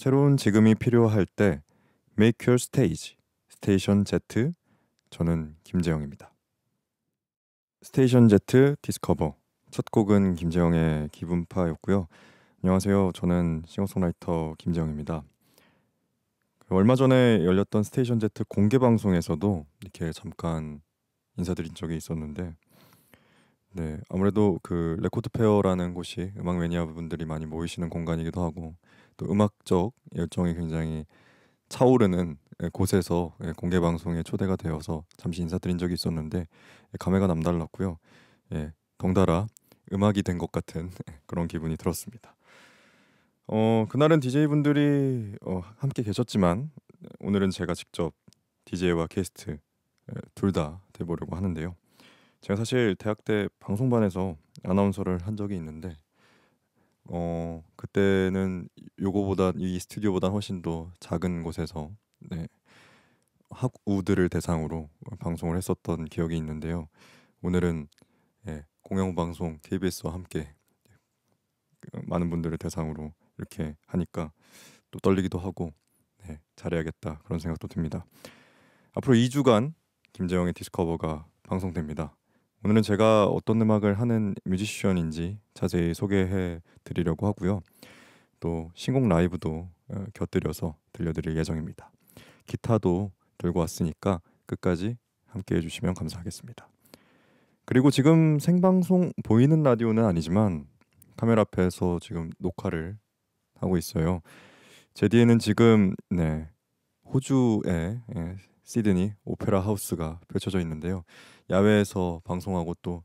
새로운 지금이 필요할 때 Make Your Stage, 스테이션 Z 저는 김재영입니다. 스테이션 Z 디스커버 첫 곡은 김재영의 기분파였고요. 안녕하세요. 저는 싱어송라이터 김재영입니다. 얼마 전에 열렸던 스테이션 Z 공개 방송에서도 이렇게 잠깐 인사드린 적이 있었는데 네 아무래도 그 레코드 페어라는 곳이 음악 매니아 분들이 많이 모이시는 공간이기도 하고 또 음악적 열정이 굉장히 차오르는 예, 곳에서 예, 공개 방송에 초대가 되어서 잠시 인사드린 적이 있었는데 예, 감회가 남달랐고요. 예, 덩달아 음악이 된 것 같은 그런 기분이 들었습니다. 어, 그날은 DJ 분들이 어, 함께 계셨지만 오늘은 제가 직접 DJ와 게스트 둘 다 돼보려고 하는데요. 제가 사실 대학 때 방송반에서 아나운서를 한 적이 있는데 어 그때는 요거보다 이 스튜디오보다 훨씬 더 작은 곳에서 네, 학우들을 대상으로 방송을 했었던 기억이 있는데요. 오늘은 예, 공영 방송 KBS와 함께 많은 분들을 대상으로 이렇게 하니까 또 떨리기도 하고 네, 잘해야겠다 그런 생각도 듭니다. 앞으로 2주간 김재영의 디스커버가 방송됩니다. 오늘은 제가 어떤 음악을 하는 뮤지션인지 자세히 소개해 드리려고 하고요. 또 신곡 라이브도 어, 곁들여서 들려드릴 예정입니다. 기타도 들고 왔으니까 끝까지 함께 해주시면 감사하겠습니다. 그리고 지금 생방송 보이는 라디오는 아니지만 카메라 앞에서 지금 녹화를 하고 있어요. 제 뒤에는 지금 네, 호주의 예, 시드니 오페라 하우스가 펼쳐져 있는데요. 야외에서 방송하고 또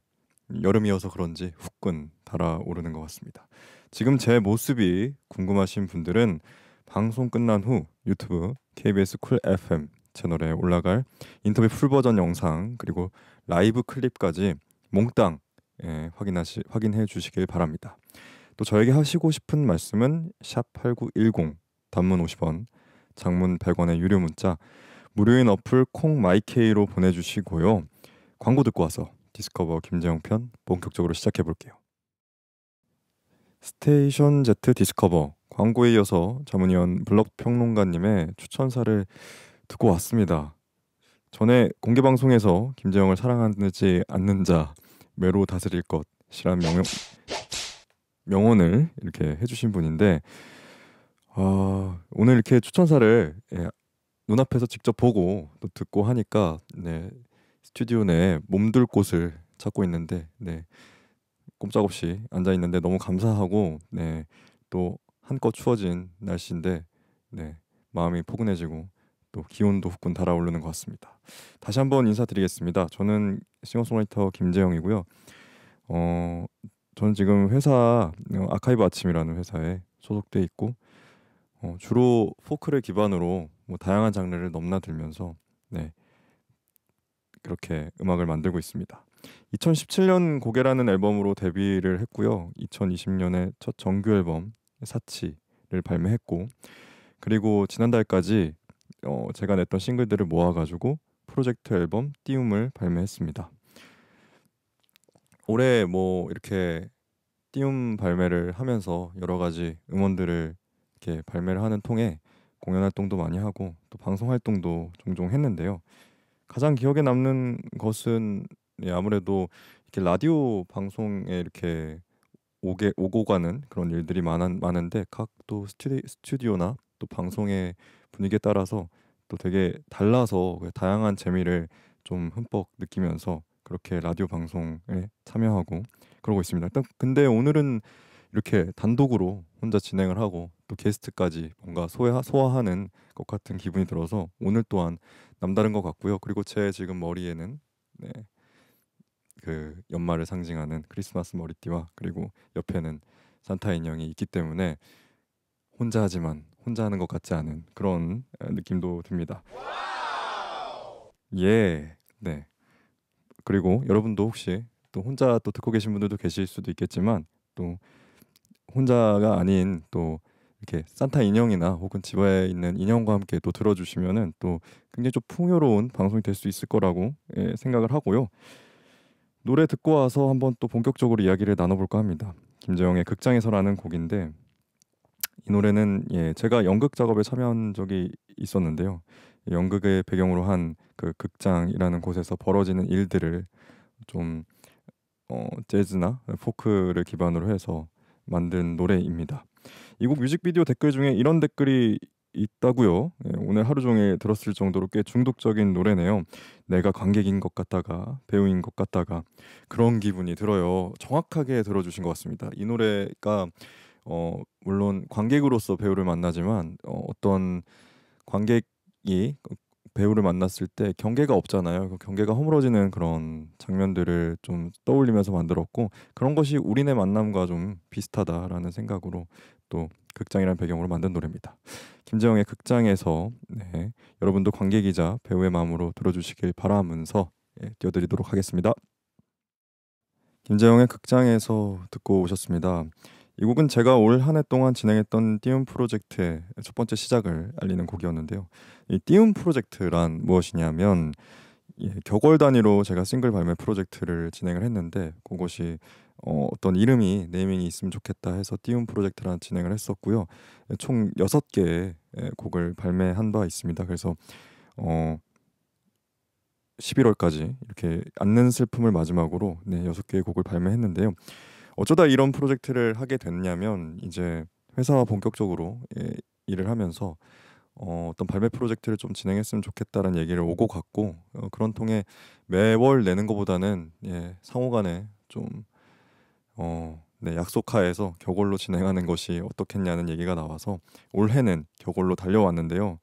여름이어서 그런지 후끈 달아오르는 것 같습니다. 지금 제 모습이 궁금하신 분들은 방송 끝난 후 유튜브 KBS 쿨 FM 채널에 올라갈 인터뷰 풀 버전 영상 그리고 라이브 클립까지 몽땅 예, 확인하시 확인해 주시길 바랍니다. 또 저에게 하시고 싶은 말씀은 #8910 단문 50원, 장문 100원의 유료 문자 무료인 어플 콩마이케이로 보내주시고요. 광고 듣고 와서 디스커버 김재영 편 본격적으로 시작해 볼게요. 스테이션 Z 디스커버 광고에 이어서 자문위원 블록 평론가님의 추천사를 듣고 왔습니다. 전에 공개 방송에서 김재영을 사랑하지 않는 자 매로 다스릴 것이라는 명령 명언을 이렇게 해주신 분인데 어, 오늘 이렇게 추천사를 예, 눈앞에서 직접 보고 또 듣고 하니까 네, 스튜디오 내에 몸둘 곳을 찾고 있는데 네 꼼짝없이 앉아 있는데 너무 감사하고 네또 한껏 추워진 날씨인데 네 마음이 포근해지고 또 기온도 후끈 달아오르는 것 같습니다. 다시 한번 인사드리겠습니다. 저는 싱어송라이터 김재영이고요. 어 저는 지금 회사 어, 아카이브 아침이라는 회사에 소속돼 있고 어, 주로 포크를 기반으로 뭐 다양한 장르를 넘나들면서 네 이렇게 음악을 만들고 있습니다. 2017년 고개라는 앨범으로 데뷔를 했고요. 2020년에 첫 정규 앨범 사치를 발매했고 그리고 지난달까지 어, 제가 냈던 싱글들을 모아가지고 프로젝트 앨범 띄움을 발매했습니다. 올해 뭐 이렇게 띄움 발매를 하면서 여러 가지 음원들을 이렇게 발매를 하는 통에 공연 활동도 많이 하고 또 방송 활동도 종종 했는데요. 가장 기억에 남는 것은 예, 아무래도 이렇게 라디오 방송에 이렇게 오게 오고 가는 그런 일들이 많은 많은데 각또 스튜디, 스튜디오나 또 방송의 분위기에 따라서 또 되게 달라서 그 다양한 재미를 좀 흠뻑 느끼면서 그렇게 라디오 방송에 참여하고 그러고 있습니다. 일단 근데 오늘은 이렇게 단독으로 혼자 진행을 하고 또 게스트까지 뭔가 소화, 소화하는 것 같은 기분이 들어서 오늘 또한 남다른 것 같고요. 그리고 제 지금 머리에는 네, 그 연말을 상징하는 크리스마스 머리띠와 그리고 옆에는 산타 인형이 있기 때문에 혼자 하지만 혼자 하는 것 같지 않은 그런 느낌도 듭니다. 예, 네. 그리고 여러분도 혹시 또 혼자 또 듣고 계신 분들도 계실 수도 있겠지만 또 혼자가 아닌 또 이렇게 산타 인형이나 혹은 집에 있는 인형과 함께 또 들어주시면은 또 굉장히 좀 풍요로운 방송이 될 수 있을 거라고 예, 생각을 하고요. 노래 듣고 와서 한번 또 본격적으로 이야기를 나눠볼까 합니다. 김재영의 극장에서라는 곡인데 이 노래는 예, 제가 연극 작업에 참여한 적이 있었는데요. 연극의 배경으로 한 그 극장이라는 곳에서 벌어지는 일들을 좀 어, 재즈나 포크를 기반으로 해서 만든 노래입니다. 이곡 뮤직비디오 댓글 중에 이런 댓글이 있다고요. 예, 오늘 하루 종일 들었을 정도로 꽤 중독적인 노래네요. 내가 관객인 것 같다가 배우인 것 같다가 그런 기분이 들어요. 정확하게 들어주신 것 같습니다. 이 노래가 어, 물론 관객으로서 배우를 만나지만 어, 어떤 관객이 배우를 만났을 때 경계가 없잖아요. 그 경계가 허물어지는 그런 장면들을 좀 떠올리면서 만들었고 그런 것이 우리네 만남과 좀 비슷하다라는 생각으로 또 극장이라는 배경으로 만든 노래입니다. 김재영의 극장에서 네, 여러분도 관객이자 배우의 마음으로 들어주시길 바라면서 예, 띄워드리도록 하겠습니다. 김재영의 극장에서 듣고 오셨습니다. 이 곡은 제가 올 한 해 동안 진행했던 띄움 프로젝트의 첫 번째 시작을 알리는 곡이었는데요. 이 띄움 프로젝트란 무엇이냐면 예, 격월 단위로 제가 싱글 발매 프로젝트를 진행을 했는데 그것이 어, 어떤 이름이 네이밍이 있으면 좋겠다 해서 띄움 프로젝트를 하 진행을 했었고요. 총 여섯 개의 예, 곡을 발매한 바 있습니다. 그래서 어 11월까지 이렇게 앉는 슬픔을 마지막으로 네, 여섯 개의 곡을 발매했는데요. 어쩌다 이런 프로젝트를 하게 됐냐면 이제 회사와 본격적으로 예, 일을 하면서 어, 어떤 발매 프로젝트를 좀 진행했으면 좋겠다는 얘기를 오고 갔고 어, 그런 통에 매월 내는 것보다는 예, 상호간에 좀 어, 네, 약속하에서 격월로 진행하는 것이 어떻겠냐는 얘기가 나와서 올해는 격월로 달려왔는데요.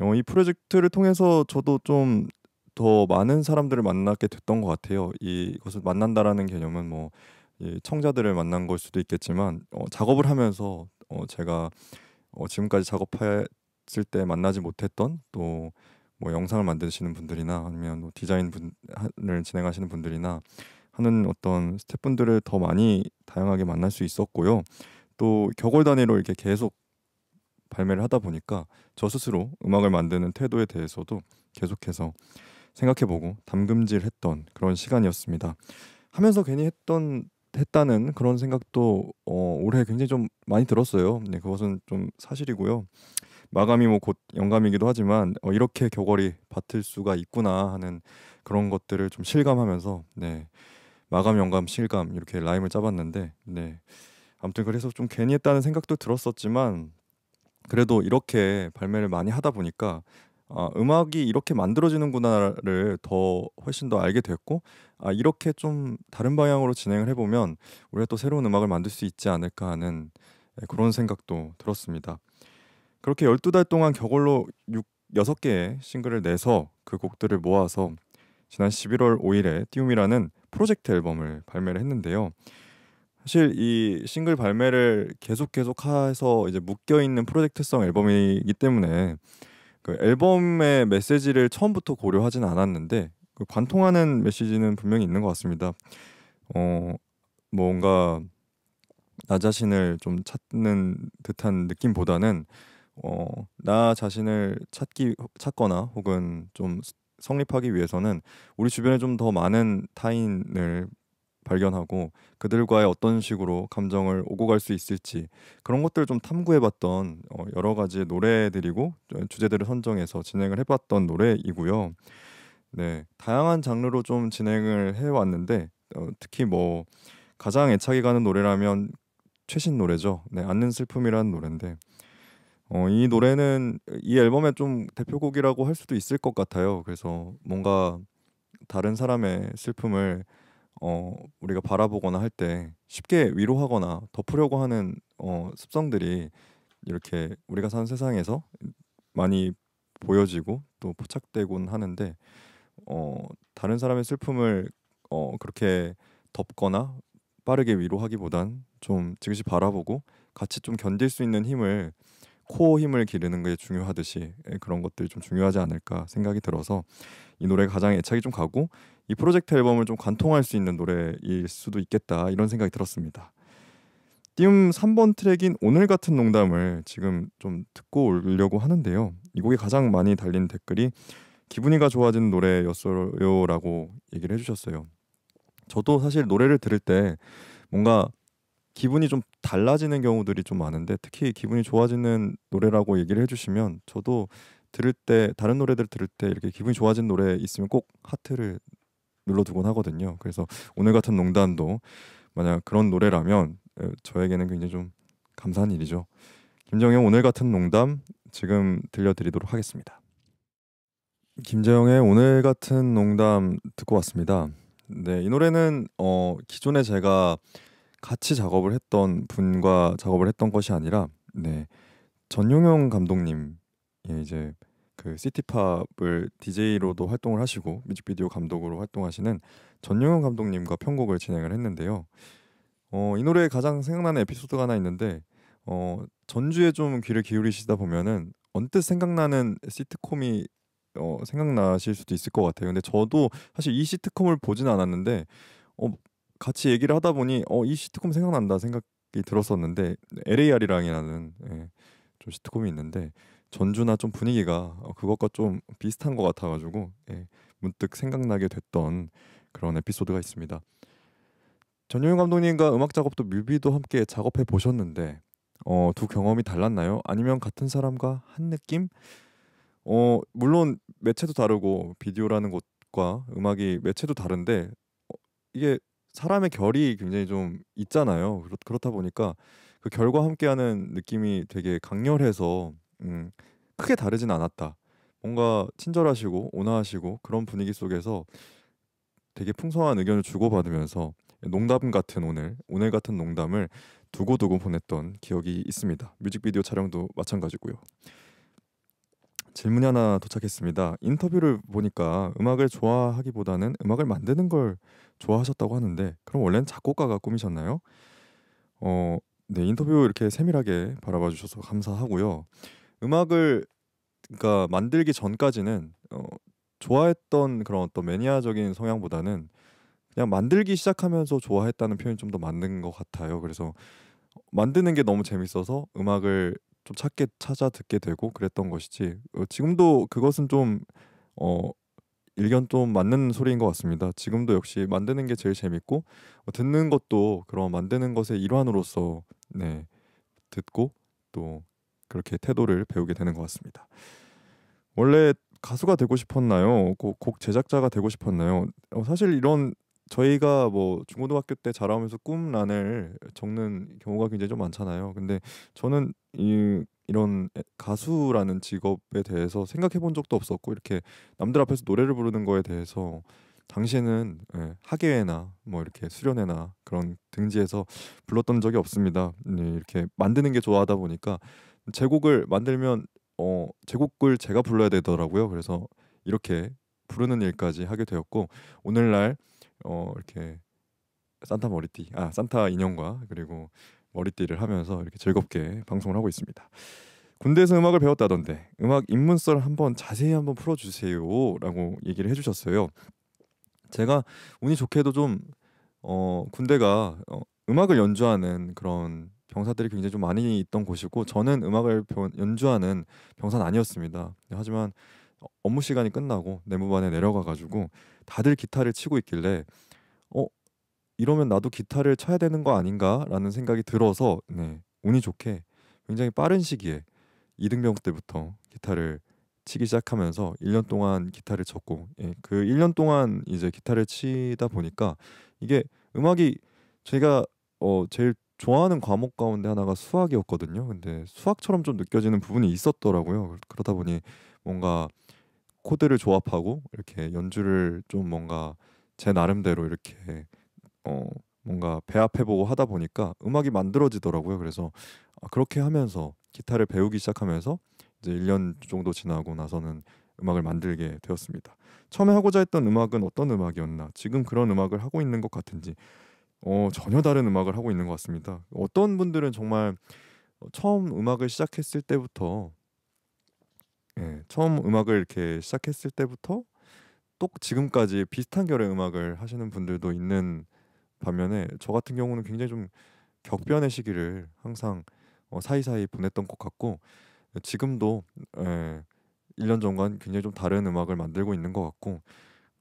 어, 이 프로젝트를 통해서 저도 좀 더 많은 사람들을 만나게 됐던 것 같아요. 이것을 만난다라는 개념은 뭐 청자들을 만난 걸 수도 있겠지만 어, 작업을 하면서 어, 제가 어, 지금까지 작업했을 때 만나지 못했던 또뭐 영상을 만드시는 분들이나 아니면 뭐 디자인 을 진행하시는 분들이나 하는 어떤 스태프분들을 더 많이 다양하게 만날 수 있었고요. 또 격월 단위로 이렇게 계속 발매를 하다 보니까 저 스스로 음악을 만드는 태도에 대해서도 계속해서 생각해보고 담금질했던 그런 시간이었습니다. 하면서 괜히 했던 했다는 그런 생각도 어, 올해 굉장히 좀 많이 들었어요. 네, 그것은 좀 사실이고요. 마감이 뭐곧 영감이기도 하지만 어, 이렇게 격월이 받을 수가 있구나 하는 그런 것들을 좀 실감하면서 네 마감 영감 실감 이렇게 라임을 짜봤는데 네 아무튼 그래서 좀 괜히 했다는 생각도 들었었지만 그래도 이렇게 발매를 많이 하다 보니까 아, 음악이 이렇게 만들어지는구나를 더 훨씬 더 알게 됐고 아, 이렇게 좀 다른 방향으로 진행을 해보면 우리가 또 새로운 음악을 만들 수 있지 않을까 하는 예, 그런 생각도 들었습니다. 그렇게 12달 동안 격월로 6, 6개의 싱글을 내서 그 곡들을 모아서 지난 11월 5일에 띄움이라는 프로젝트 앨범을 발매를 했는데요. 사실 이 싱글 발매를 계속 계속 해서 이제 묶여 있는 프로젝트성 앨범이기 때문에 그 앨범의 메시지를 처음부터 고려하진 않았는데 그 관통하는 메시지는 분명히 있는 것 같습니다. 어 뭔가 나 자신을 좀 찾는 듯한 느낌보다는 어, 나 자신을 찾기 찾거나 혹은 좀 성립하기 위해서는 우리 주변에 좀 더 많은 타인을 발견하고 그들과의 어떤 식으로 감정을 오고 갈 수 있을지 그런 것들을 좀 탐구해봤던 어, 여러 가지 노래들이고 주제들을 선정해서 진행을 해봤던 노래이고요. 네, 다양한 장르로 좀 진행을 해왔는데 어, 특히 뭐 가장 애착이 가는 노래라면 최신 노래죠. 네, 안는 슬픔이라는 노래인데 어, 이 노래는 이 앨범의 좀 대표곡이라고 할 수도 있을 것 같아요. 그래서 뭔가 다른 사람의 슬픔을 어, 우리가 바라보거나 할 때 쉽게 위로하거나 덮으려고 하는 어, 습성들이 이렇게 우리가 사는 세상에서 많이 보여지고 또 포착되곤 하는데 어, 다른 사람의 슬픔을 어, 그렇게 덮거나 빠르게 위로하기보단 좀즉시 바라보고 같이 좀 견딜 수 있는 힘을 코어 힘을 기르는 게 중요하듯이 예, 그런 것들이 좀 중요하지 않을까 생각이 들어서 이 노래가 가장 애착이 좀 가고 이 프로젝트 앨범을 좀 관통할 수 있는 노래일 수도 있겠다 이런 생각이 들었습니다. 띄움 3번 트랙인 오늘 같은 농담을 지금 좀 듣고 올려고 하는데요. 이 곡이 가장 많이 달린 댓글이 기분이가 좋아진 노래였어요라고 얘기를 해주셨어요. 저도 사실 노래를 들을 때 뭔가 기분이 좀 달라지는 경우들이 좀 많은데 특히 기분이 좋아지는 노래라고 얘기를 해주시면 저도 들을 때 다른 노래들 들을 때 이렇게 기분이 좋아진 노래 있으면 꼭 하트를 눌러두곤 하거든요. 그래서 오늘 같은 농담도 만약 그런 노래라면 어, 저에게는 굉장히 좀 감사한 일이죠. 김정영 오늘 같은 농담 지금 들려드리도록 하겠습니다. 김재영의 오늘 같은 농담 듣고 왔습니다. 네, 이 노래는 어, 기존에 제가 같이 작업을 했던 분과 작업을 했던 것이 아니라 네 전용영 감독님 예, 이제 그 시티팝을 DJ로도 활동을 하시고 뮤직비디오 감독으로 활동하시는 전용영 감독님과 편곡을 진행을 했는데요. 어, 이 노래에 가장 생각나는 에피소드가 하나 있는데 어, 전주에 좀 귀를 기울이시다 보면은 언뜻 생각나는 시트콤이 어, 생각나실 수도 있을 것 같아요. 근데 저도 사실 이 시트콤을 보진 않았는데 어, 같이 얘기를 하다 보니 어이 시트콤 생각난다 생각이 들었었는데 LAR이랑이라는 예, 좀 시트콤이 있는데 전주나 좀 분위기가 어, 그것과 좀 비슷한 것 같아가지고 예, 문득 생각나게 됐던 그런 에피소드가 있습니다. 전효영 감독님과 음악 작업도 뮤비도 함께 작업해 보셨는데 어, 두 경험이 달랐나요? 아니면 같은 사람과 한 느낌? 어, 물론 매체도 다르고 비디오라는 것과 음악이 매체도 다른데 어, 이게 사람의 결이 굉장히 좀 있잖아요. 그렇, 그렇다 보니까 그 결과 함께하는 느낌이 되게 강렬해서 음, 크게 다르진 않았다. 뭔가 친절하시고 온화하시고 그런 분위기 속에서 되게 풍성한 의견을 주고받으면서 농담 같은 오늘, 오늘 같은 농담을 두고두고 보냈던 기억이 있습니다. 뮤직비디오 촬영도 마찬가지고요. 질문이 하나 도착했습니다. 인터뷰를 보니까 음악을 좋아하기보다는 음악을 만드는 걸 좋아하셨다고 하는데 그럼 원래는 작곡가가 꿈이셨나요? 어, 네, 인터뷰 이렇게 세밀하게 바라봐 주셔서 감사하고요. 음악을 그러니까 만들기 전까지는 어, 좋아했던 그런 어떤 매니아적인 성향보다는 그냥 만들기 시작하면서 좋아했다는 표현이 좀 더 맞는 것 같아요. 그래서 만드는 게 너무 재밌어서 음악을 좀 찾게 찾아 듣게 되고 그랬던 것이지 어, 지금도 그것은 좀 어, 일견 좀 맞는 소리인 것 같습니다. 지금도 역시 만드는 게 제일 재밌고 어, 듣는 것도 그런 만드는 것의 일환으로서 네 듣고 또 그렇게 태도를 배우게 되는 것 같습니다. 원래 가수가 되고 싶었나요? 곡, 제작자가 되고 싶었나요? 어, 사실 이런 저희가 뭐 중고등학교 때자라면서 꿈란을 적는 경우가 굉장히 좀 많잖아요. 근데 저는 이 이런 가수라는 직업에 대해서 생각해 본 적도 없었고 이렇게 남들 앞에서 노래를 부르는 거에 대해서 당시에는 예, 학예회나 뭐 이렇게 수련회나 그런 등지에서 불렀던 적이 없습니다. 네, 이렇게 만드는 게 좋아하다 보니까 제 곡을 만들면 어, 제 곡을 제가 불러야 되더라고요. 그래서 이렇게 부르는 일까지 하게 되었고 오늘날 어 이렇게 산타 머리띠 아 산타 인형과 그리고 머리띠를 하면서 이렇게 즐겁게 방송을 하고 있습니다. 군대에서 음악을 배웠다던데 음악 입문서를 한번 자세히 한번 풀어주세요라고 얘기를 해주셨어요. 제가 운이 좋게도 좀 어, 군대가 어, 음악을 연주하는 그런 병사들이 굉장히 좀 많이 있던 곳이고 저는 음악을 연주하는 병사는 아니었습니다. 하지만 업무 시간이 끝나고 내무반에 내려가 가지고 다들 기타를 치고 있길래 어 이러면 나도 기타를 쳐야 되는 거 아닌가라는 생각이 들어서 네, 운이 좋게 굉장히 빠른 시기에 이등병 때부터 기타를 치기 시작하면서 1년 동안 기타를 쳤고 예, 그 1년 동안 이제 기타를 치다 보니까 이게 음악이 제가 어 제일 좋아하는 과목 가운데 하나가 수학이었거든요. 근데 수학처럼 좀 느껴지는 부분이 있었더라고요. 그러다 보니 뭔가 코드를 조합하고 이렇게 연주를 좀 뭔가 제 나름대로 이렇게 어 뭔가 배합해보고 하다 보니까 음악이 만들어지더라고요. 그래서 아, 그렇게 하면서 기타를 배우기 시작하면서 이제 1년 정도 지나고 나서는 음악을 만들게 되었습니다. 처음에 하고자 했던 음악은 어떤 음악이었나, 지금 그런 음악을 하고 있는 것 같은지 어, 전혀 다른 음악을 하고 있는 것 같습니다. 어떤 분들은 정말 어, 처음 음악을 시작했을 때부터 예, 처음 음악을 이렇게 시작했을 때부터 또 지금까지 비슷한 결의 음악을 하시는 분들도 있는 반면에 저 같은 경우는 굉장히 좀 격변의 시기를 항상 어, 사이사이 보냈던 것 같고 지금도 예, 1년 전과는 굉장히 좀 다른 음악을 만들고 있는 것 같고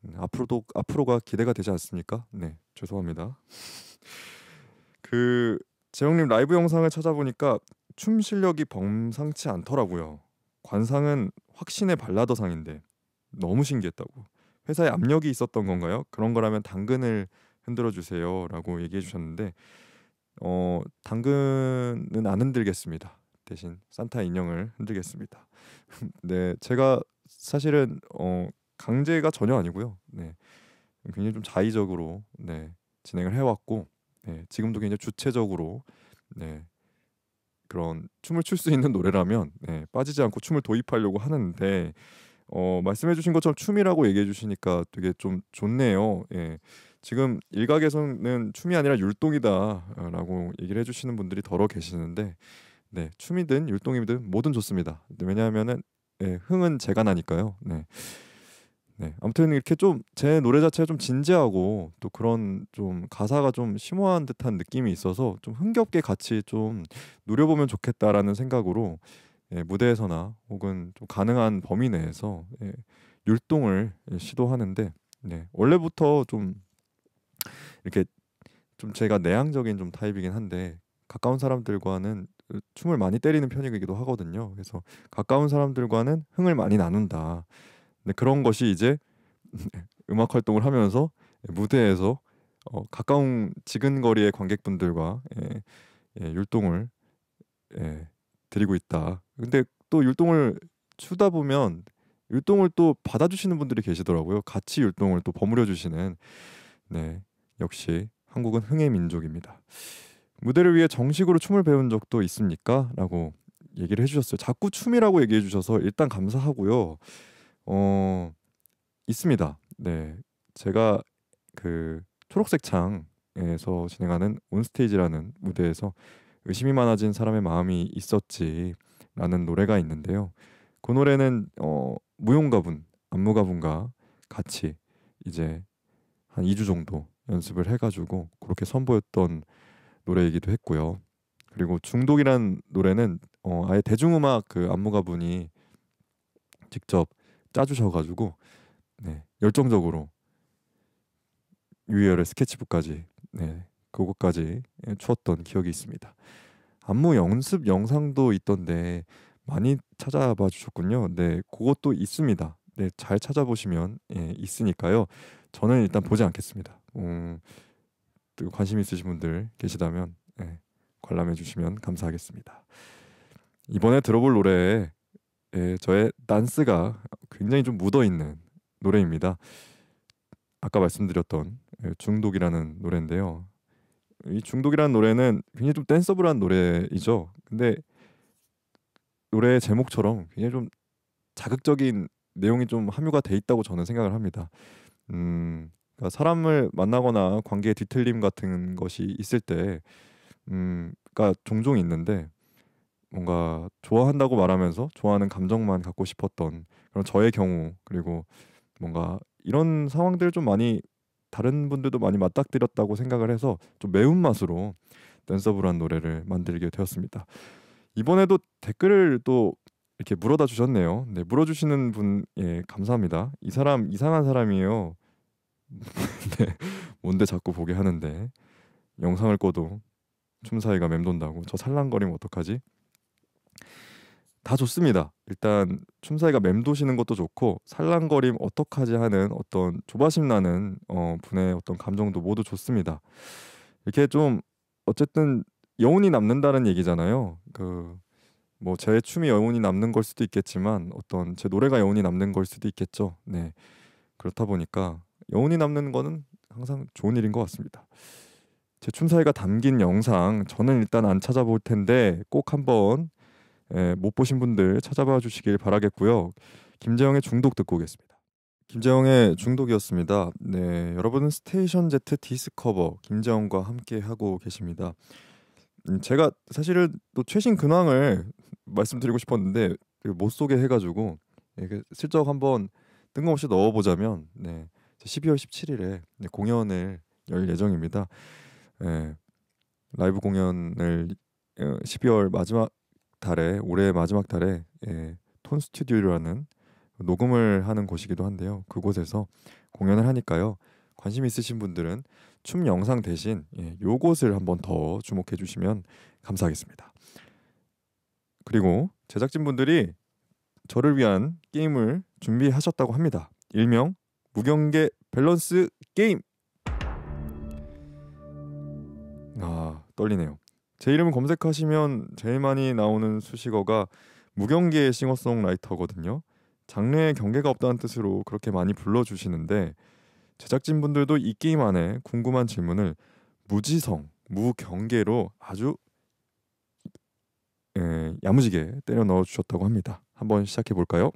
음, 앞으로도 앞으로가 기대가 되지 않습니까? 네 죄송합니다. 그 재영님 라이브 영상을 찾아보니까 춤 실력이 범상치 않더라고요. 관상은 확신의 발라더상인데 너무 신기했다고. 회사에 압력이 있었던 건가요? 그런 거라면 당근을 흔들어 주세요라고 얘기해 주셨는데 어, 당근은 안 흔들겠습니다. 대신 산타 인형을 흔들겠습니다. 네, 제가 사실은 어, 강제가 전혀 아니고요. 네. 굉장히 좀 자의적으로 네, 진행을 해왔고 네, 지금도 굉장히 주체적으로 네, 그런 춤을 출 수 있는 노래라면 네, 빠지지 않고 춤을 도입하려고 하는데 어, 말씀해주신 것처럼 춤이라고 얘기해주시니까 되게 좀 좋네요. 예. 지금 일각에서는 춤이 아니라 율동이다라고 얘기를 해주시는 분들이 더러 계시는데 네 춤이든 율동이든 뭐든 좋습니다. 왜냐하면은 예, 흥은 제가 나니까요. 네. 네, 아무튼 이렇게 좀 제 노래 자체가 좀 진지하고 또 그런 좀 가사가 좀 심오한 듯한 느낌이 있어서 좀 흥겹게 같이 좀 노려보면 좋겠다라는 생각으로 예, 무대에서나 혹은 좀 가능한 범위 내에서 예, 율동을 예, 시도하는데 네, 원래부터 좀 이렇게 좀 제가 내향적인 좀 타입이긴 한데 가까운 사람들과는 춤을 많이 때리는 편이기도 하거든요. 그래서 가까운 사람들과는 흥을 많이 나눈다. 근데 네, 그런 것이 이제 음악 활동을 하면서 무대에서 어, 가까운 지근거리의 관객분들과 예, 예, 율동을 예, 드리고 있다. 근데 또 율동을 추다 보면 율동을 또 받아주시는 분들이 계시더라고요. 같이 율동을 또 버무려 주시는 네 역시 한국은 흥의 민족입니다. 무대를 위해 정식으로 춤을 배운 적도 있습니까? 라고 얘기를 해주셨어요. 자꾸 춤이라고 얘기해 주셔서 일단 감사하고요. 어 있습니다. 네, 제가 그 초록색 창에서 진행하는 온스테이지라는 무대에서 의심이 많아진 사람의 마음이 있었지라는 노래가 있는데요. 그 노래는 어, 무용가분 안무가분과 같이 이제 한 2주 정도 연습을 해가지고 그렇게 선보였던 노래이기도 했고요. 그리고 중독이란 노래는 어, 아예 대중음악 그 안무가분이 직접 짜주셔가지고 네, 열정적으로 유희열의 스케치북까지 네, 그것까지 예, 추었던 기억이 있습니다. 안무 연습 영상도 있던데 많이 찾아봐 주셨군요. 네, 그것도 있습니다. 네, 잘 찾아보시면 예, 있으니까요. 저는 일단 보지 않겠습니다. 음, 관심 있으신 분들 계시다면 예, 관람해 주시면 감사하겠습니다. 이번에 들어볼 노래 예, 저의 난스가 굉장히 좀 묻어 있는 노래입니다. 아까 말씀드렸던 예, 중독이라는 노래인데요. 이 중독이라는 노래는 굉장히 좀 댄서블한 노래이죠. 근데 노래의 제목처럼 굉장히 좀 자극적인 내용이 좀 함유가 돼 있다고 저는 생각을 합니다. 음, 그러니까 사람을 만나거나 관계의 뒤틀림 같은 것이 있을 때, 음, 그러니까 종종 있는데 뭔가 좋아한다고 말하면서 좋아하는 감정만 갖고 싶었던 그런 저의 경우 그리고 뭔가 이런 상황들좀 많이 다른 분들도 많이 맞닥뜨렸다고 생각을 해서 좀 매운맛으로 댄서블한 노래를 만들게 되었습니다. 이번에도 댓글을 또 이렇게 물어다 주셨네요. 네, 물어주시는 분 예, 감사합니다. 이 사람 이상한 사람이에요. 네, 뭔데 자꾸 보게 하는데 영상을 꺼도 춤사위가 맴돈다고 저 살랑거리면 어떡하지? 다 좋습니다. 일단 춤사위가 맴도시는 것도 좋고 살랑거림 어떡하지 하는 어떤 조바심 나는 어, 분의 어떤 감정도 모두 좋습니다. 이렇게 좀 어쨌든 여운이 남는다는 얘기잖아요. 그 뭐 제 춤이 여운이 남는 걸 수도 있겠지만 어떤 제 노래가 여운이 남는 걸 수도 있겠죠. 네 그렇다 보니까 여운이 남는 거는 항상 좋은 일인 것 같습니다. 제 춤사위가 담긴 영상 저는 일단 안 찾아볼 텐데 꼭 한번 예, 못 보신 분들 찾아봐 주시길 바라겠고요. 김재영의 중독 듣고 오겠습니다. 김재영의 중독이었습니다. 네, 여러분은 스테이션 Z 디스커버 김재영과 함께 하고 계십니다. 음, 제가 사실은 또 최신 근황을 말씀드리고 싶었는데 못 소개해가지고 예, 그 슬쩍 한번 뜬금없이 넣어보자면 네, 12월 17일에 공연을 열 예정입니다. 네, 라이브 공연을 12월 어, 마지막 달에 올해 마지막 달에 예, 톤 스튜디오라는 녹음을 하는 곳이기도 한데요. 그곳에서 공연을 하니까요. 관심 있으신 분들은 춤 영상 대신 예, 요것을 한번 더 주목해 주시면 감사하겠습니다. 그리고 제작진 분들이 저를 위한 게임을 준비하셨다고 합니다. 일명 무경계 밸런스 게임. 아 떨리네요. 제 이름 을 검색하시면 제일 많이 나오는 수식어가 무경계의 싱어송라이터거든요. 장르에 경계가 없다는 뜻으로 그렇게 많이 불러주시는데 제작진분들도 이 게임 안에 궁금한 질문을 무지성, 무경계로 아주 에, 예, 야무지게 때려 넣어 주셨다고 합니다. 한번 시작해 볼까요?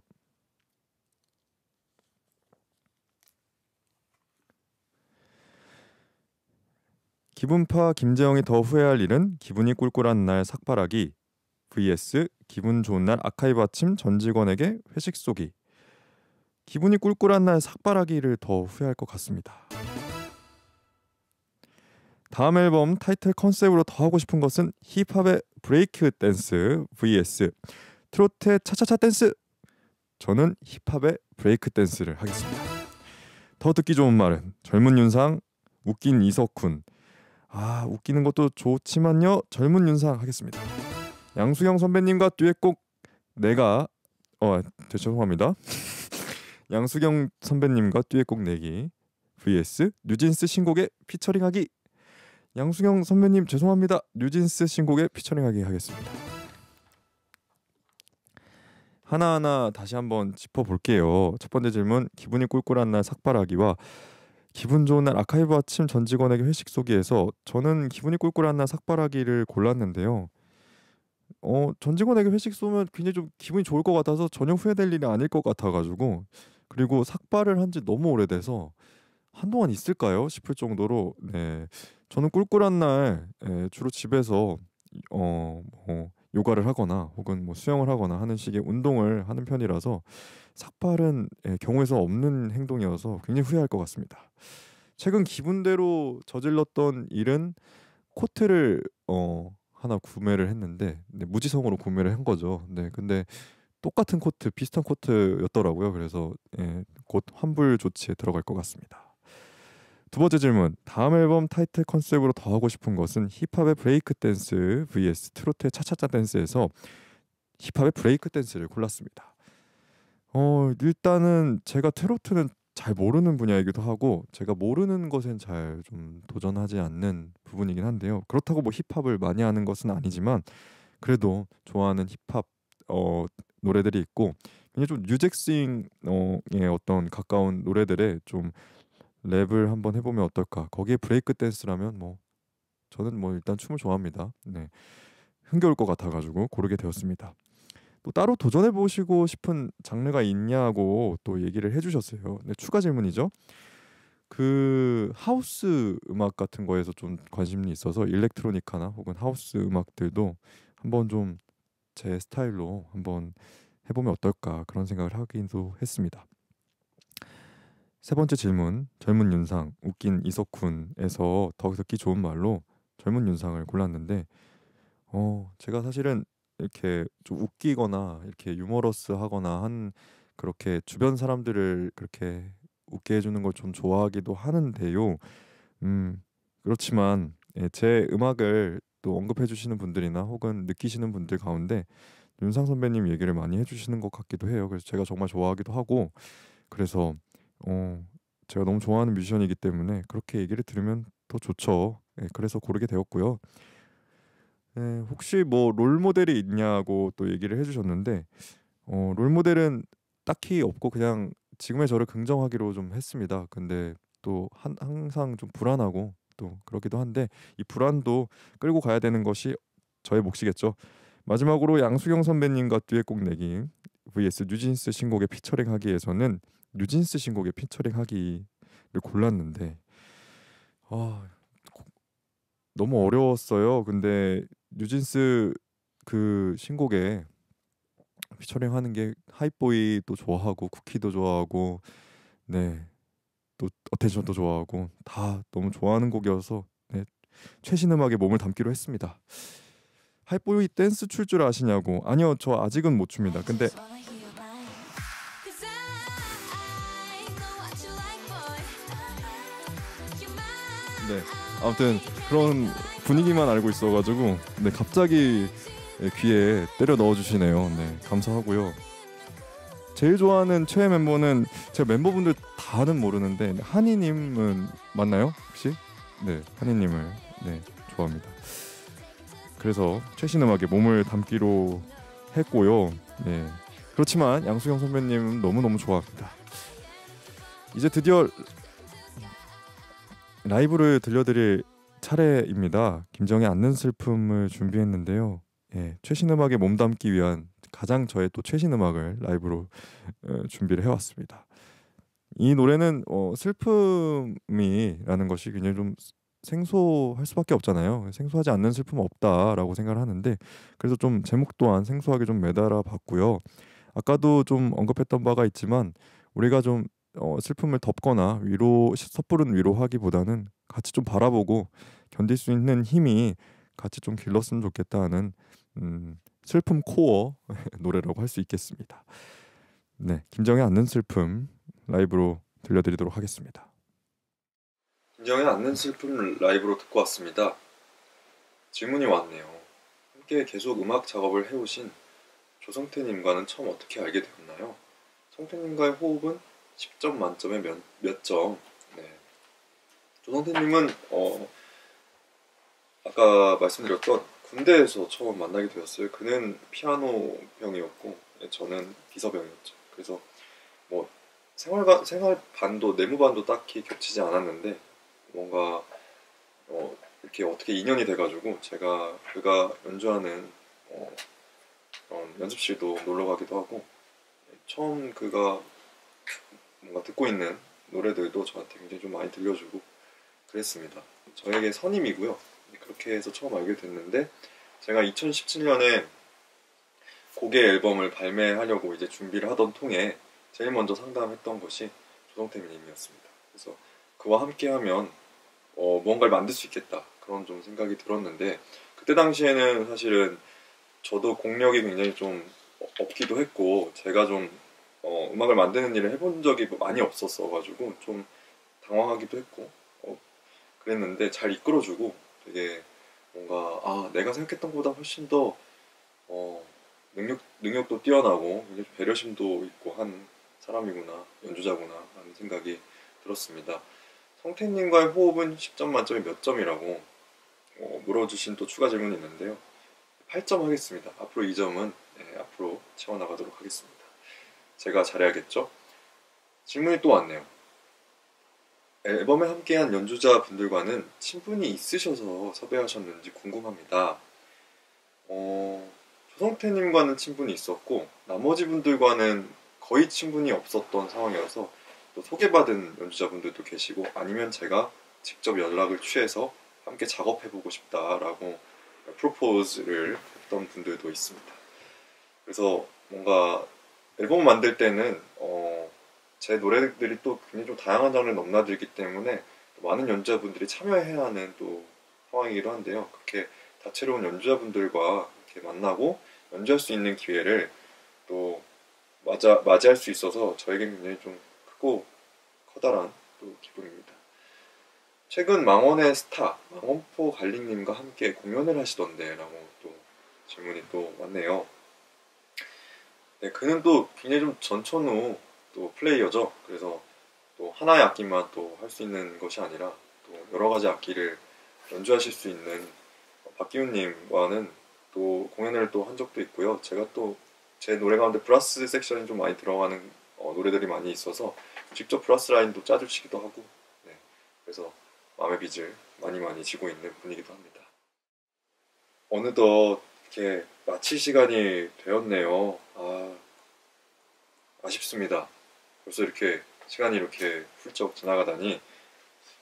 기분파 김재영이 더 후회할 일은 기분이 꿀꿀한 날 삭발하기 vs 기분 좋은 날 아카이브 아침 전 직원에게 회식 속이 기분이 꿀꿀한 날 삭발하기를 더 후회할 것 같습니다. 다음 앨범 타이틀 컨셉으로 더 하고 싶은 것은 힙합의 브레이크 댄스 vs 트로트의 차차차 댄스 저는 힙합의 브레이크 댄스를 하겠습니다. 더 듣기 좋은 말은 젊은 윤상, 웃긴 이석훈, 아 웃기는 것도 좋지만요 젊은 윤상 하겠습니다. 양수경 선배님과 듀엣곡 내가 어 네, 죄송합니다. 양수경 선배님과 듀엣곡 내기 vs 뉴진스 신곡에 피처링하기 양수경 선배님 죄송합니다. 뉴진스 신곡에 피처링하기 하겠습니다. 하나하나 다시 한번 짚어볼게요. 첫 번째 질문 기분이 꿀꿀한 날 삭발하기와 기분 좋은 날 아카이브 아침 전 직원에게 회식 소개해서 저는 기분이 꿀꿀한 날 삭발하기를 골랐는데요. 어, 전 직원에게 회식 쏘면 굉장히 좀 기분이 좋을 것 같아서 전혀 후회될 일이 아닐 것 같아가지고 그리고 삭발을 한 지 너무 오래돼서 한동안 있을까요 싶을 정도로 네 저는 꿀꿀한 날 예, 주로 집에서 어뭐 요가를 하거나 혹은 뭐 수영을 하거나 하는 식의 운동을 하는 편이라서 삭발은 예, 경우에서 없는 행동이어서 굉장히 후회할 것 같습니다. 최근 기분대로 저질렀던 일은 코트를 어 하나 구매를 했는데 네, 무지성으로 구매를 한 거죠. 네, 근데 똑같은 코트, 비슷한 코트였더라고요. 그래서 예, 곧 환불 조치에 들어갈 것 같습니다. 두 번째 질문. 다음 앨범 타이틀 컨셉으로 더 하고 싶은 것은 힙합의 브레이크 댄스 vs 트로트의 차차차 댄스에서 힙합의 브레이크 댄스를 골랐습니다. 어, 일단은 제가 트로트는 잘 모르는 분야이기도 하고 제가 모르는 것엔 잘좀 도전하지 않는 부분이긴 한데요. 그렇다고 뭐 힙합을 많이 하는 것은 아니지만 그래도 좋아하는 힙합 어, 노래들이 있고 굉장좀 뉴잭스잉의 어떤 가까운 노래들에 좀 랩을 한번 해보면 어떨까? 거기에 브레이크 댄스라면 뭐 저는 뭐 일단 춤을 좋아합니다. 네, 흥겨울 것 같아가지고 고르게 되었습니다. 또 따로 도전해 보시고 싶은 장르가 있냐고 또 얘기를 해주셨어요. 네, 추가 질문이죠. 그 하우스 음악 같은 거에서 좀 관심이 있어서 일렉트로니카나 혹은 하우스 음악들도 한번 좀 제 스타일로 한번 해보면 어떨까 그런 생각을 하기도 했습니다. 세 번째 질문 젊은 윤상 웃긴 이석훈에서 더 듣기 좋은 말로 젊은 윤상을 골랐는데 어 제가 사실은 이렇게 좀 웃기거나 이렇게 유머러스하거나 한 그렇게 주변 사람들을 그렇게 웃게 해주는 걸좀 좋아하기도 하는데요. 음 그렇지만 예, 제 음악을 또 언급해 주시는 분들이나 혹은 느끼시는 분들 가운데 윤상 선배님 얘기를 많이 해주시는 것 같기도 해요. 그래서 제가 정말 좋아하기도 하고 그래서 어, 제가 너무 좋아하는 뮤지션이기 때문에 그렇게 얘기를 들으면 더 좋죠. 네, 그래서 고르게 되었고요. 네, 혹시 뭐롤 모델이 있냐고 또 얘기를 해주셨는데 어, 롤 모델은 딱히 없고 그냥 지금의 저를 긍정하기로 좀 했습니다. 근데 또 한, 항상 좀 불안하고 또 그러기도 한데 이 불안도 끌고 가야 되는 것이 저의 몫이겠죠. 마지막으로 양수경 선배님과 뒤에 꼭 내기 vs 뉴진스 신곡에 피처링하기에서는 뉴진스 신곡에 피처링하기를 골랐는데 아 너무 어려웠어요. 근데 뉴진스 그 신곡에 피처링 하는 게 하이보이도 좋아하고 쿠키도 좋아하고 네. 또 어텐션도 좋아하고 다 너무 좋아하는 곡이어서 네. 최신 음악에 몸을 담기로 했습니다. 하이보이 댄스 출 줄 아시냐고 아니요 저 아직은 못 춥니다 근데 네. 아무튼 그런 분위기만 알고 있어가지고 네 갑자기 귀에 때려 넣어주시네요. 네 감사하고요. 제일 좋아하는 최애 멤버는 제 멤버분들 다는 모르는데 네, 한이님은 맞나요 혹시? 네 한이님을 네 좋아합니다. 그래서 최신 음악에 몸을 담기로 했고요. 네 그렇지만 양수경 선배님 너무 너무 좋아합니다. 이제 드디어 라이브를 들려드릴 차례입니다. 김정의 안는 슬픔을 준비했는데요. 예, 최신 음악에 몸담기 위한 가장 저의 또 최신 음악을 라이브로 에, 어, 준비를 해왔습니다. 이 노래는 어, 슬픔이라는 것이 굉장히 좀 생소할 수밖에 없잖아요. 생소하지 않는 슬픔 없다라고 생각을 하는데 그래서 좀 제목 또한 생소하게 좀 매달아 봤고요. 아까도 좀 언급했던 바가 있지만 우리가 좀 어, 슬픔을 덮거나 위로 섣부른 위로하기보다는 같이 좀 바라보고 견딜 수 있는 힘이 같이 좀 길렀으면 좋겠다는 음, 슬픔 코어 노래라고 할 수 있겠습니다. 네, 김정의 안는 슬픔 라이브로 들려드리도록 하겠습니다. 김정의 안는 슬픔 라이브로 듣고 왔습니다. 질문이 왔네요. 함께 계속 음악 작업을 해오신 조성태님과는 처음 어떻게 알게 되었나요? 성태님과의 호흡은 10점 만점에 몇, 몇 점. 네. 조 선생님은 어, 아까 말씀드렸던 군대에서 처음 만나게 되었어요. 그는 피아노병이었고 네, 저는 비서병이었죠. 그래서 뭐 생활 생활 반도 내무 반도 딱히 겹치지 않았는데 뭔가 어, 이렇게 어떻게 인연이 돼가지고 제가 그가 연주하는 어, 연습실도 놀러 가기도 하고 처음 그가 뭔가 듣고 있는 노래들도 저한테 굉장히 좀 많이 들려주고 그랬습니다. 저에게 선임이고요. 그렇게 해서 처음 알게 됐는데 제가 2017년에 곡의 앨범을 발매하려고 이제 준비를 하던 통에 제일 먼저 상담했던 것이 조성태민 님이었습니다. 그래서 그와 함께하면 어, 뭔가를 만들 수 있겠다 그런 좀 생각이 들었는데 그때 당시에는 사실은 저도 공력이 굉장히 좀 없기도 했고 제가 좀 어, 음악을 만드는 일을 해본 적이 많이 없었어가지고 좀 당황하기도 했고 어, 그랬는데 잘 이끌어주고 되게 뭔가 아 내가 생각했던 것보다 훨씬 더 어, 능력 능력도 뛰어나고 배려심도 있고 한 사람이구나 연주자구나 하는 생각이 들었습니다. 성태님과의 호흡은 10점 만점에 몇 점이라고 어, 물어주신 또 추가 질문이 있는데요. 8점 하겠습니다. 앞으로 2점은 네, 예, 앞으로 채워나가도록 하겠습니다. 제가 잘해야겠죠? 질문이 또 왔네요. 앨범에 함께한 연주자 분들과는 친분이 있으셔서 섭외하셨는지 궁금합니다. 어, 조성태님과는 친분이 있었고, 나머지 분들과는 거의 친분이 없었던 상황이어서 또 소개받은 연주자분들도 계시고, 아니면 제가 직접 연락을 취해서 함께 작업해보고 싶다라고 프로포즈를 했던 분들도 있습니다. 그래서 뭔가 앨범 만들 때는 어, 제 노래들이 또 굉장히 좀 다양한 장르를 넘나들기 때문에 많은 연주자분들이 참여해야 하는 또 상황이기도 한데요. 그렇게 다채로운 연주자분들과 이렇게 만나고 연주할 수 있는 기회를 또 맞아, 맞이할 수 있어서 저에게 굉장히 좀 크고 커다란 또기분입니다 최근 망원의 스타 망원포 갈리님과 함께 공연을 하시던데 라고 또 질문이 또 왔네요. 네, 그는 또 굉장히 좀 전천후 또 플레이어죠. 그래서 또 하나의 악기만 또 할 수 있는 것이 아니라 또 여러 가지 악기를 연주하실 수 있는 박기훈님과는 또 공연을 또 한 적도 있고요. 제가 또 제 노래 가운데 브라스 섹션이 좀 많이 들어가는 어, 노래들이 많이 있어서 직접 브라스 라인도 짜주시기도 하고 네, 그래서 마음의 빚을 많이 많이 지고 있는 분이기도 합니다. 어느덧 이렇게 마칠 시간이 되었네요. 아, 아쉽습니다. 벌써 이렇게 시간이 이렇게 훌쩍 지나가다니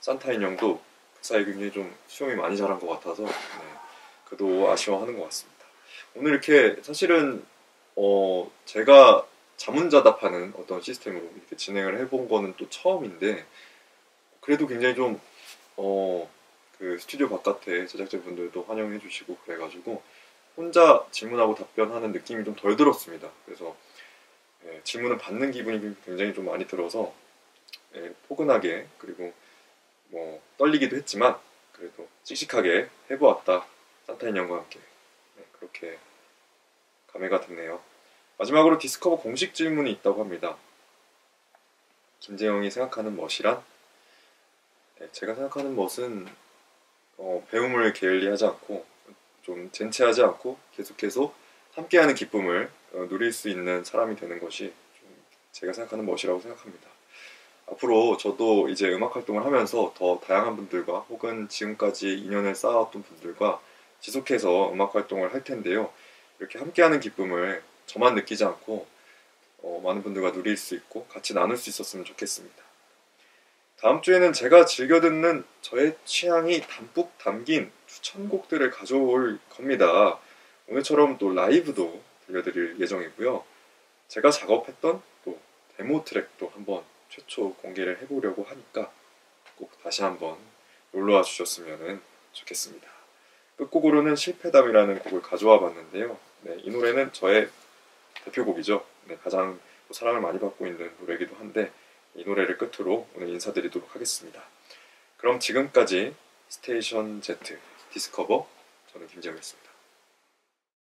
산타인 형도 그 사이 굉장히 좀수염이 많이 자란 것 같아서 네, 그도 아쉬워하는 것 같습니다. 오늘 이렇게 사실은 어, 제가 자문자답하는 어떤 시스템으로 이렇게 진행을 해본 거는 또 처음인데 그래도 굉장히 좀 어, 그 스튜디오 바깥에 제작자분들도 환영해 주시고 그래가지고 혼자 질문하고 답변하는 느낌이 좀 덜 들었습니다. 그래서 예, 질문을 받는 기분이 굉장히 좀 많이 들어서 예, 포근하게 그리고 뭐 떨리기도 했지만 그래도 씩씩하게 해보았다 산타인 형과 함께 네, 그렇게 감회가 됐네요. 마지막으로 디스커버 공식 질문이 있다고 합니다. 김재영이 생각하는 멋이란? 네, 제가 생각하는 멋은 어, 배움을 게을리하지 않고 좀쟁취하지 않고 계속해서 함께하는 기쁨을 어, 누릴 수 있는 사람이 되는 것이 제가 생각하는 멋이라고 생각합니다. 앞으로 저도 이제 음악 활동을 하면서 더 다양한 분들과 혹은 지금까지 인연을 쌓아왔던 분들과 지속해서 음악 활동을 할 텐데요. 이렇게 함께하는 기쁨을 저만 느끼지 않고 어, 많은 분들과 누릴 수 있고 같이 나눌 수 있었으면 좋겠습니다. 다음 주에는 제가 즐겨 듣는 저의 취향이 담뿍 담긴 추천곡들을 가져올 겁니다. 오늘처럼 또 라이브도 들려드릴 예정이고요. 제가 작업했던 또 데모 트랙도 한번 최초 공개를 해보려고 하니까 꼭 다시 한번 놀러와 주셨으면 좋겠습니다. 끝곡으로는 실패담이라는 곡을 가져와 봤는데요. 네, 이 노래는 저의 대표곡이죠. 네, 가장 사랑을 많이 받고 있는 노래이기도 한데 이 노래를 끝으로 오늘 인사드리도록 하겠습니다. 그럼 지금까지 스테이션 Z 디스커버 저는 김재호였습니다.